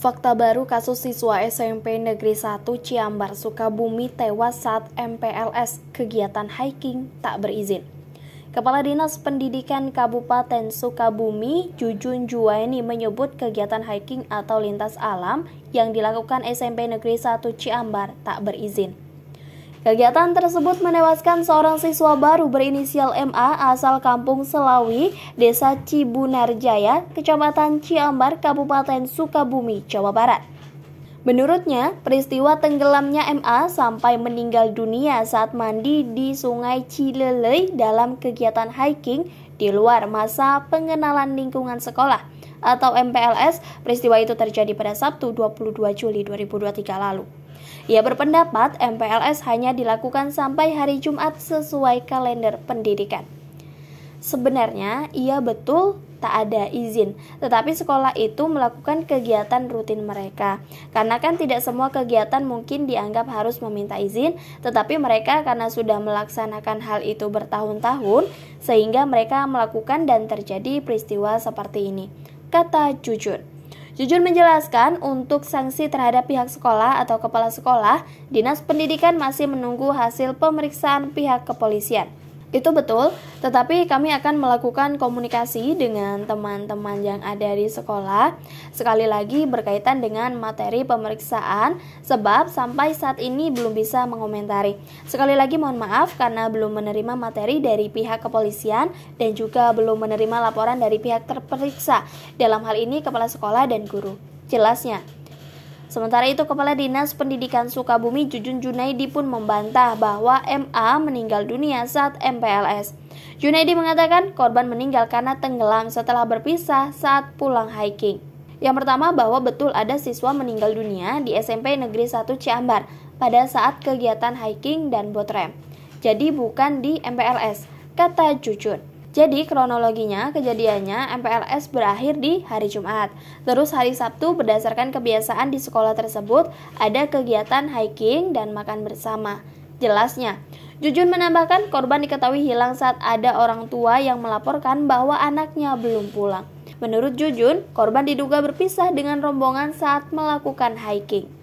Fakta baru kasus siswa SMP Negeri 1 Ciambar Sukabumi tewas saat MPLS kegiatan hiking tak berizin. Kepala Dinas Pendidikan Kabupaten Sukabumi, Jujun Juwaini menyebut kegiatan hiking atau lintas alam yang dilakukan SMP Negeri 1 Ciambar tak berizin. Kegiatan tersebut menewaskan seorang siswa baru berinisial MA asal kampung Selawi, Desa Cibunarjaya, Kecamatan Ciambar, Kabupaten Sukabumi, Jawa Barat. Menurutnya, peristiwa tenggelamnya MA sampai meninggal dunia saat mandi di Sungai Cilelei dalam kegiatan hiking di luar masa pengenalan lingkungan sekolah atau MPLS, peristiwa itu terjadi pada Sabtu 22 Juli 2023 lalu. Ia berpendapat MPLS hanya dilakukan sampai hari Jumat sesuai kalender pendidikan. Sebenarnya ia betul tak ada izin, tetapi sekolah itu melakukan kegiatan rutin mereka. Karena kan tidak semua kegiatan mungkin dianggap harus meminta izin, tetapi mereka karena sudah melaksanakan hal itu bertahun-tahun, sehingga mereka melakukan dan terjadi peristiwa seperti ini kata jujur. Jujur menjelaskan untuk sanksi terhadap pihak sekolah atau kepala sekolah, Dinas Pendidikan masih menunggu hasil pemeriksaan pihak kepolisian. Itu betul, tetapi kami akan melakukan komunikasi dengan teman-teman yang ada di sekolah. Sekali lagi berkaitan dengan materi pemeriksaan sebab sampai saat ini belum bisa mengomentari. Sekali lagi mohon maaf karena belum menerima materi dari pihak kepolisian dan juga belum menerima laporan dari pihak terperiksa. Dalam hal ini kepala sekolah dan guru. Jelasnya, Sementara itu, Kepala Dinas Pendidikan Sukabumi Jujun Junaidi pun membantah bahwa MA meninggal dunia saat MPLS. Junaidi mengatakan korban meninggal karena tenggelam setelah berpisah saat pulang hiking. Yang pertama bahwa betul ada siswa meninggal dunia di SMP Negeri 1 Ciambar pada saat kegiatan hiking dan boat ramp. Jadi bukan di MPLS, kata Jujun. Jadi kronologinya kejadiannya MPLS berakhir di hari Jumat. Terus hari Sabtu berdasarkan kebiasaan di sekolah tersebut ada kegiatan hiking dan makan bersama. Jelasnya, Jujun menambahkan korban diketahui hilang saat ada orang tua yang melaporkan bahwa anaknya belum pulang. Menurut Jujun, korban diduga berpisah dengan rombongan saat melakukan hiking.